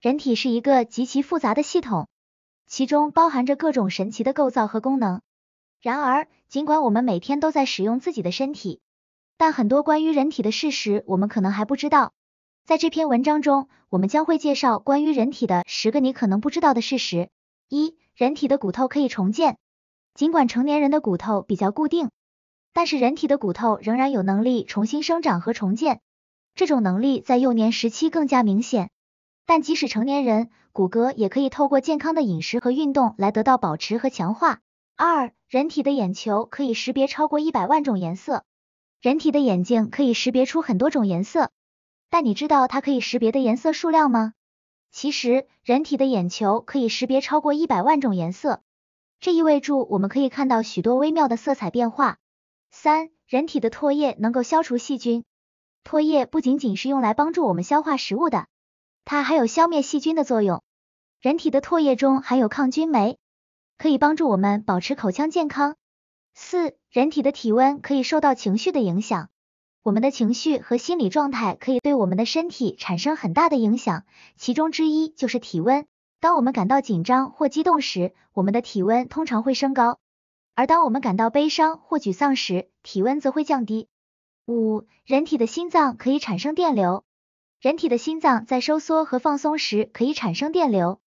人体是一个极其复杂的系统，其中包含着各种神奇的构造和功能。然而，尽管我们每天都在使用自己的身体，但很多关于人体的事实我们可能还不知道。在这篇文章中，我们将会介绍关于人体的十个你可能不知道的事实。一、人体的骨头可以重建。尽管成年人的骨头比较固定，但是人体的骨头仍然有能力重新生长和重建。这种能力在幼年时期更加明显。但即使成年人，骨骼也可以透过健康的饮食和运动来得到保持和强化。二，人体的眼球可以识别超过一百万种颜色，人体的眼睛可以识别出很多种颜色，但你知道它可以识别的颜色数量吗？其实，人体的眼球可以识别超过一百万种颜色，这意味着我们可以看到许多微妙的色彩变化。三，人体的唾液能够消除细菌，唾液不仅仅是用来帮助我们消化食物的。它还有消灭细菌的作用。人体的唾液中含有抗菌酶，可以帮助我们保持口腔健康。四、人体的体温可以受到情绪的影响。我们的情绪和心理状态可以对我们的身体产生很大的影响，其中之一就是体温。当我们感到紧张或激动时，我们的体温通常会升高；而当我们感到悲伤或沮丧时，体温则会降低。五、人体的心脏可以产生电流。人体的心脏在收缩和放松时可以产生电流，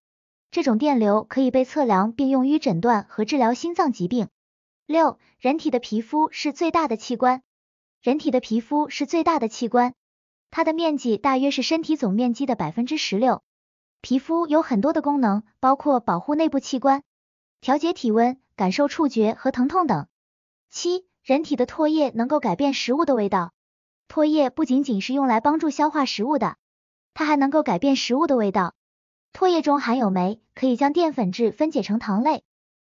这种电流可以被测量并用于诊断和治疗心脏疾病。六、人体的皮肤是最大的器官，人体的皮肤是最大的器官，它的面积大约是身体总面积的百分之十六。皮肤有很多的功能，包括保护内部器官、调节体温、感受触觉和疼痛等。七、人体的唾液能够改变食物的味道。唾液不仅仅是用来帮助消化食物的，它还能够改变食物的味道。唾液中含有酶，可以将淀粉质分解成糖类，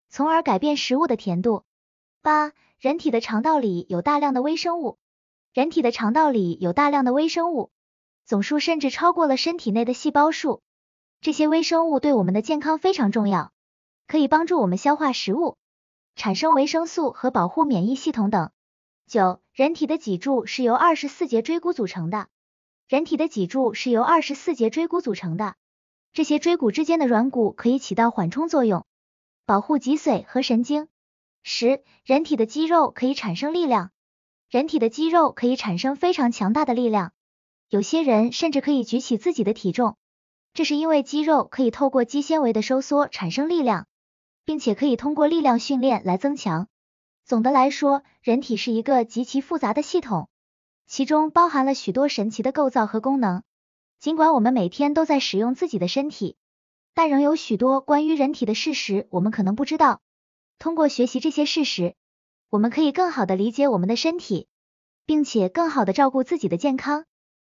从而改变食物的甜度。八、人体的肠道里有大量的微生物，人体的肠道里有大量的微生物，总数甚至超过了身体内的细胞数。这些微生物对我们的健康非常重要，可以帮助我们消化食物，产生维生素和保护免疫系统等。九，人体的脊柱是由二十四节椎骨组成的。人体的脊柱是由二十四节椎骨组成的，这些椎骨之间的软骨可以起到缓冲作用，保护脊髓和神经。十，人体的肌肉可以产生力量。人体的肌肉可以产生非常强大的力量，有些人甚至可以举起自己的体重，这是因为肌肉可以透过肌纤维的收缩产生力量，并且可以通过力量训练来增强。总的来说，人体是一个极其复杂的系统，其中包含了许多神奇的构造和功能。尽管我们每天都在使用自己的身体，但仍有许多关于人体的事实我们可能不知道。通过学习这些事实，我们可以更好的理解我们的身体，并且更好的照顾自己的健康。